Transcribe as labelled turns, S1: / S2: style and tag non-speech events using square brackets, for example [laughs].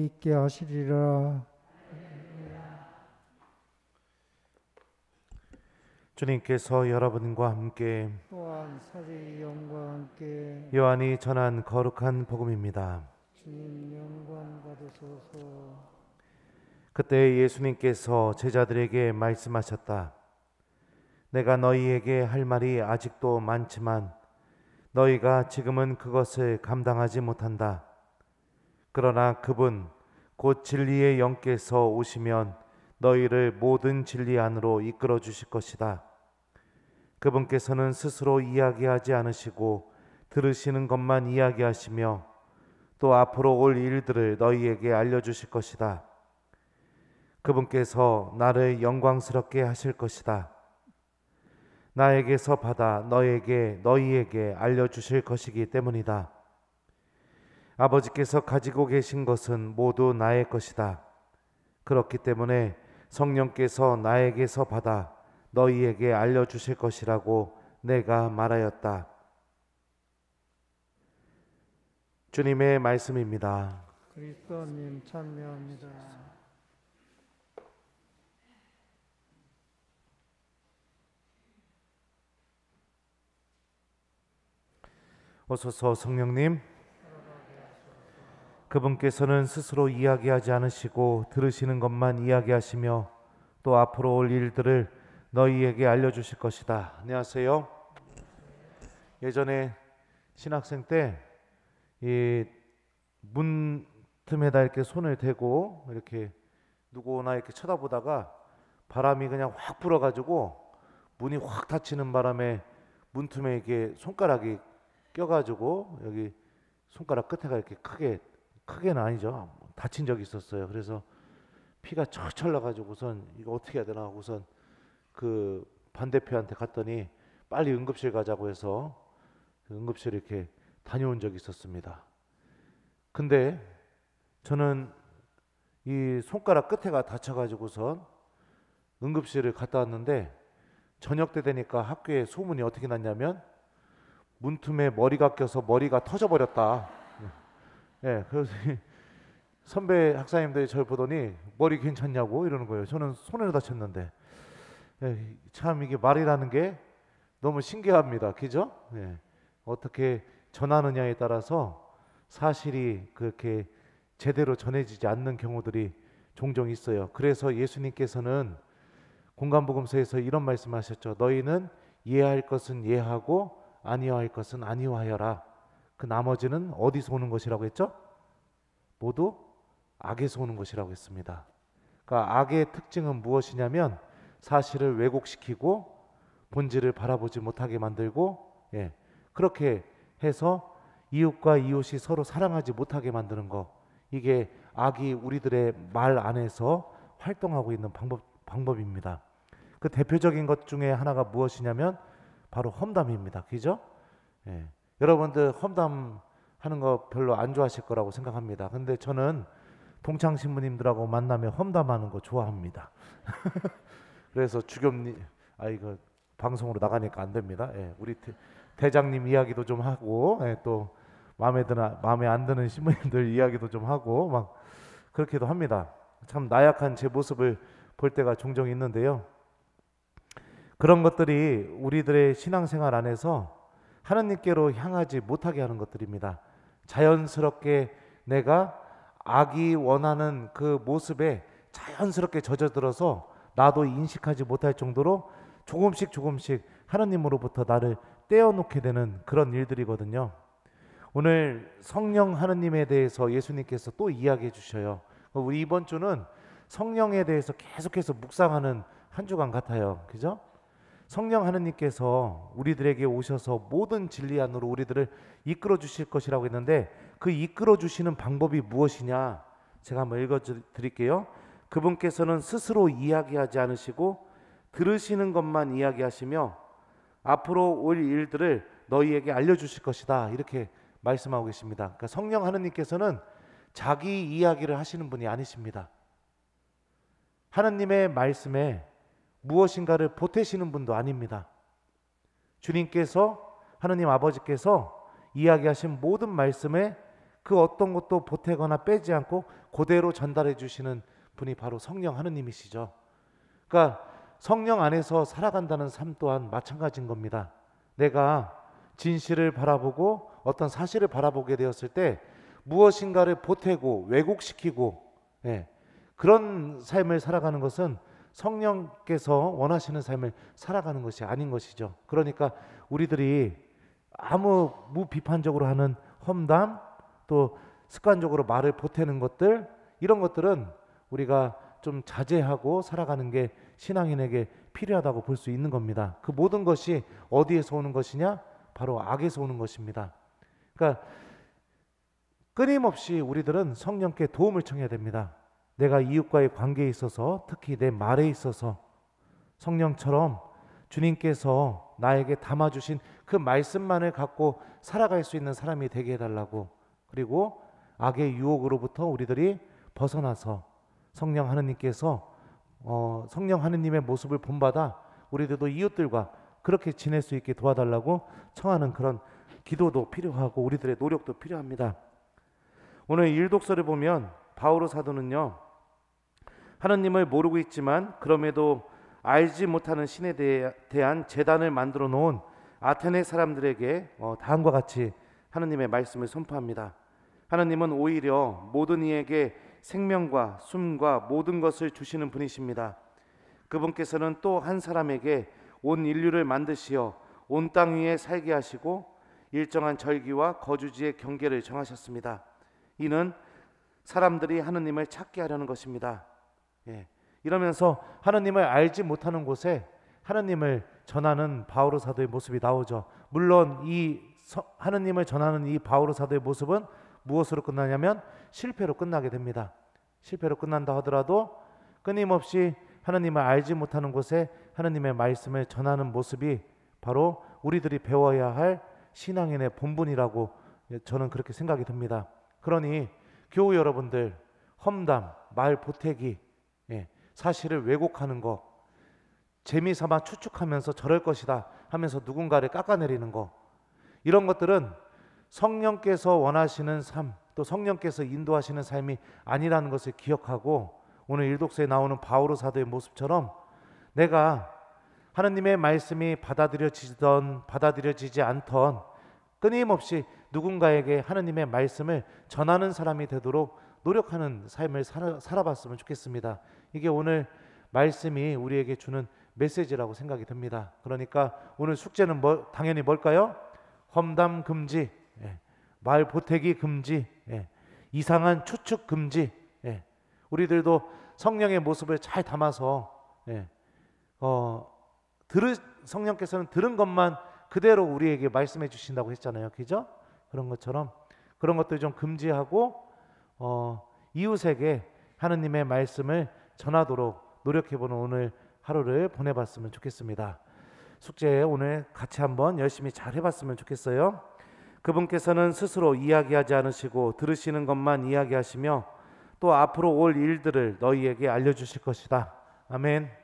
S1: 있게 하시리라. 주님께서 여러분과 함께 또한 사제의 영과 함께 요한이 전한 거룩한 복음입니다. 주님 영광 받으소서. 그때 예수님께서 제자들에게 말씀하셨다. 내가 너희에게 할 말이 아직도 많지만 너희가 지금은 그것을 감당하지 못한다. 그러나 그분 곧 진리의 영께서 오시면 너희를 모든 진리 안으로 이끌어 주실 것이다. 그분께서는 스스로 이야기하지 않으시고 들으시는 것만 이야기하시며 또 앞으로 올 일들을 너희에게 알려주실 것이다. 그분께서 나를 영광스럽게 하실 것이다. 나에게서 받아 너에게 너희에게 알려주실 것이기 때문이다. 아버지께서 가지고 계신 것은 모두 나의 것이다. 그렇기 때문에 성령께서 나에게서 받아 너희에게 알려주실 것이라고 내가 말하였다. 주님의 말씀입니다. 그리스도님 찬미합니다. 어서서 성령님. 그분께서는 스스로 이야기하지 않으시고 들으시는 것만 이야기하시며 또 앞으로 올 일들을 너희에게 알려주실 것이다. 안녕하세요. 예전에 신학생 때 이문 틈에다 이렇게 손을 대고 이렇게 누구나 이렇게 쳐다보다가 바람이 그냥 확 불어가지고 문이 확 닫히는 바람에 문틈에 이게 손가락이 껴가지고 여기 손가락 끝에가 이렇게 크게 크게는 아니죠. 다친 적이 있었어요. 그래서 피가 철철 나가지고선 이거 어떻게 해야 되나 하고선 그 반대편한테 갔더니 빨리 응급실 가자고 해서 그 응급실 이렇게 다녀온 적이 있었습니다. 근데 저는 이 손가락 끝에가 다쳐가지고선 응급실을 갔다 왔는데 저녁 때 되니까 학교에 소문이 어떻게 났냐면 문틈에 머리가 껴서 머리가 터져버렸다. 예, 그래서 [laughs] 선배 학사님들이 저를 보더니 머리 괜찮냐고 이러는 거예요. 저는 손을 다쳤는데 예, 참 이게 말이라는 게 너무 신기합니다. 그죠? 예, 어떻게 전하느냐에 따라서 사실이 그렇게 제대로 전해지지 않는 경우들이 종종 있어요. 그래서 예수님께서는 공간복음서에서 이런 말씀하셨죠. 너희는 이해할 것은 이해하고 아니어할 것은 아니어하여라. 그 나머지는 어디서 오는 것이라고 했죠? 모두 악에서 오는 것이라고 했습니다. 그러니까 악의 특징은 무엇이냐면 사실을 왜곡시키고 본질을 바라보지 못하게 만들고 예, 그렇게 해서 이웃과 이웃이 서로 사랑하지 못하게 만드는 거 이게 악이 우리들의 말 안에서 활동하고 있는 방법, 방법입니다. 그 대표적인 것 중에 하나가 무엇이냐면 바로 험담입니다. 그죠? 예. 여러분들 험담 하는 거 별로 안 좋아하실 거라고 생각합니다. 근데 저는 동창 신부님들하고 만나면 험담하는 거 좋아합니다. [laughs] 그래서 주겸님 아 이거 방송으로 나가니까 안 됩니다. 예, 우리 대, 장님 이야기도 좀 하고 예, 또 마음에 드나 마음에 안 드는 신부님들 이야기도 좀 하고 막 그렇게도 합니다. 참 나약한 제 모습을 볼 때가 종종 있는데요. 그런 것들이 우리들의 신앙생활 안에서 하나님께로 향하지 못하게 하는 것들입니다. 자연스럽게 내가 악이 원하는 그 모습에 자연스럽게 젖어들어서 나도 인식하지 못할 정도로 조금씩 조금씩 하나님으로부터 나를 떼어놓게 되는 그런 일들이거든요. 오늘 성령 하나님에 대해서 예수님께서 또 이야기해 주셔요. 우리 이번 주는 성령에 대해서 계속해서 묵상하는 한 주간 같아요. 그죠? 성령 하느님께서 우리들에게 오셔서 모든 진리 안으로 우리들을 이끌어 주실 것이라고 했는데 그 이끌어 주시는 방법이 무엇이냐 제가 한번 읽어 드릴게요. 그분께서는 스스로 이야기하지 않으시고 들으시는 것만 이야기하시며 앞으로 올 일들을 너희에게 알려 주실 것이다. 이렇게 말씀하고 계십니다. 그러니까 성령 하느님께서는 자기 이야기를 하시는 분이 아니십니다. 하느님의 말씀에 무엇인가를 보태시는 분도 아닙니다. 주님께서 하느님 아버지께서 이야기하신 모든 말씀에 그 어떤 것도 보태거나 빼지 않고 그대로 전달해 주시는 분이 바로 성령 하느님이시죠. 그러니까 성령 안에서 살아간다는 삶 또한 마찬가지인 겁니다. 내가 진실을 바라보고 어떤 사실을 바라보게 되었을 때 무엇인가를 보태고 왜곡시키고 예, 그런 삶을 살아가는 것은 성령께서 원하시는 삶을 살아가는 것이 아닌 것이죠. 그러니까 우리들이 아무 무비판적으로 하는 험담 또 습관적으로 말을 보태는 것들 이런 것들은 우리가 좀 자제하고 살아가는 게 신앙인에게 필요하다고 볼 수 있는 겁니다. 그 모든 것이 어디에서 오는 것이냐? 바로 악에서 오는 것입니다. 그러니까 끊임없이 우리들은 성령께 도움을 청해야 됩니다. 내가 이웃과의 관계에 있어서 특히 내 말에 있어서 성령처럼 주님께서 나에게 담아주신 그 말씀만을 갖고 살아갈 수 있는 사람이 되게 해달라고 그리고 악의 유혹으로부터 우리들이 벗어나서 성령 하느님께서 어, 성령 하느님의 모습을 본받아 우리들도 이웃들과 그렇게 지낼 수 있게 도와달라고 청하는 그런 기도도 필요하고 우리들의 노력도 필요합니다. 오늘 일독서를 보면 바오로 사도는요 하느님을 모르고 있지만 그럼에도 알지 못하는 신에 대한 재단을 만들어 놓은 아테네 사람들에게 어, 다음과 같이 하느님의 말씀을 선포합니다. 하느님은 오히려 모든 이에게 생명과 숨과 모든 것을 주시는 분이십니다. 그분께서는 또 한 사람에게 온 인류를 만드시어 온 땅 위에 살게 하시고 일정한 절기와 거주지의 경계를 정하셨습니다. 이는 사람들이 하느님을 찾게 하려는 것입니다. 예. 이러면서 하나님을 알지 못하는 곳에 하나님을 전하는 바오로 사도의 모습이 나오죠. 물론 이 하나님을 전하는 이 바오로 사도의 모습은 무엇으로 끝나냐면 실패로 끝나게 됩니다. 실패로 끝난다 하더라도 끊임없이 하나님을 알지 못하는 곳에 하나님의 말씀을 전하는 모습이 바로 우리들이 배워야 할 신앙인의 본분이라고 저는 그렇게 생각이 듭니다. 그러니 교우 여러분들 험담, 말 보태기 사실을 왜곡하는 거, 재미삼아 추측하면서 저럴 것이다 하면서 누군가를 깎아내리는 거, 이런 것들은 성령께서 원하시는 삶, 또 성령께서 인도하시는 삶이 아니라는 것을 기억하고 오늘 일독서에 나오는 바오로 사도의 모습처럼 내가 하느님의 말씀이 받아들여지던 받아들여지지 않던 끊임없이 누군가에게 하느님의 말씀을 전하는 사람이 되도록 노력하는 삶을 살아, 살아봤으면 좋겠습니다. 이게 오늘 말씀이 우리에게 주는 메시지라고 생각이 듭니다. 그러니까 오늘 숙제는 뭐, 당연히 뭘까요? 험담 금지, 예. 말 보태기 금지, 예. 이상한 추측 금지. 예. 우리들도 성령의 모습을 잘 담아서 예. 어, 들으, 성령께서는 들은 것만 그대로 우리에게 말씀해 주신다고 했잖아요. 그죠? 그런 것처럼 그런 것들 좀 금지하고 어, 이웃에게 하느님의 말씀을 전하도록 노력해보는 오늘 하루를 보내봤으면 좋겠습니다. 숙제 오늘 같이 한번 열심히 잘 해봤으면 좋겠어요. 그분께서는 스스로 이야기하지 않으시고 들으시는 것만 이야기하시며 또 앞으로 올 일들을 너희에게 알려주실 것이다. 아멘.